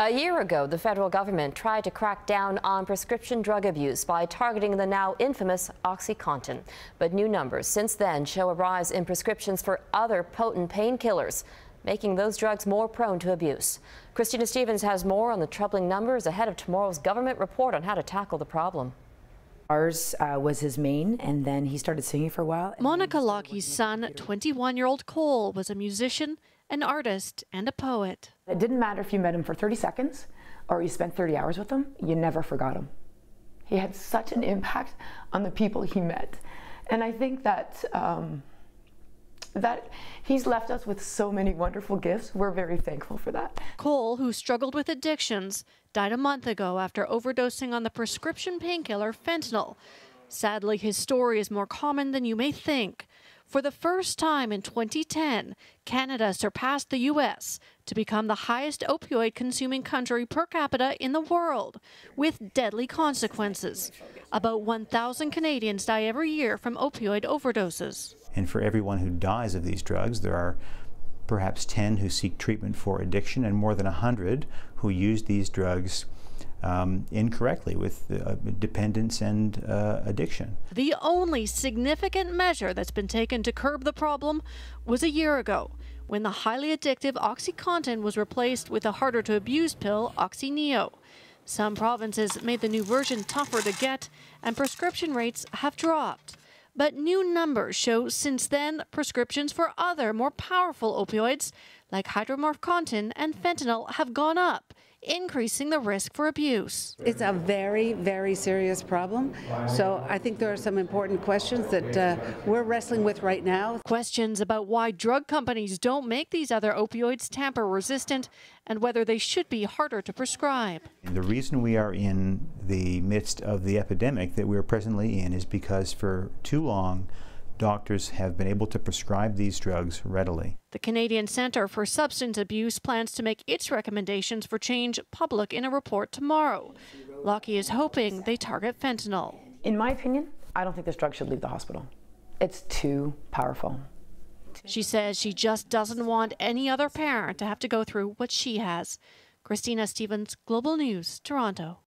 A year ago, the federal government tried to crack down on prescription drug abuse by targeting the now infamous OxyContin. But new numbers since then show a rise in prescriptions for other potent painkillers, making those drugs more prone to abuse. Christina Stevens has more on the troubling numbers ahead of tomorrow's government report on how to tackle the problem. Ours uh, was his main, and then he started singing for a while. Monica Lockie's son, 21 year old Cole, was a musician an artist, and a poet. It didn't matter if you met him for 30 seconds or you spent 30 hours with him, you never forgot him. He had such an impact on the people he met. And I think that. Um, that he's left us with so many wonderful gifts. We're very thankful for that. Cole, who struggled with addictions, died a month ago after overdosing on the prescription painkiller fentanyl. Sadly, his story is more common than you may think. For the first time in 2010, Canada surpassed the U.S. to become the highest opioid consuming country per capita in the world, with deadly consequences. About 1,000 Canadians die every year from opioid overdoses. And for everyone who dies of these drugs, there are perhaps 10 who seek treatment for addiction and more than 100 who use these drugs um, incorrectly with uh, dependence and uh, addiction. The only significant measure that's been taken to curb the problem was a year ago when the highly addictive OxyContin was replaced with a harder to abuse pill, OxyNeo. Some provinces made the new version tougher to get, and prescription rates have dropped. But new numbers show since then prescriptions for other, more powerful opioids like hydromorph and fentanyl have gone up increasing the risk for abuse. It's a very, very serious problem. So I think there are some important questions that uh, we're wrestling with right now. Questions about why drug companies don't make these other opioids tamper resistant and whether they should be harder to prescribe. And the reason we are in the midst of the epidemic that we're presently in is because for too long, doctors have been able to prescribe these drugs readily. The Canadian Centre for Substance Abuse plans to make its recommendations for change public in a report tomorrow. Lockie is hoping they target fentanyl. In my opinion, I don't think this drug should leave the hospital. It's too powerful. She says she just doesn't want any other parent to have to go through what she has. Christina Stevens, Global News, Toronto.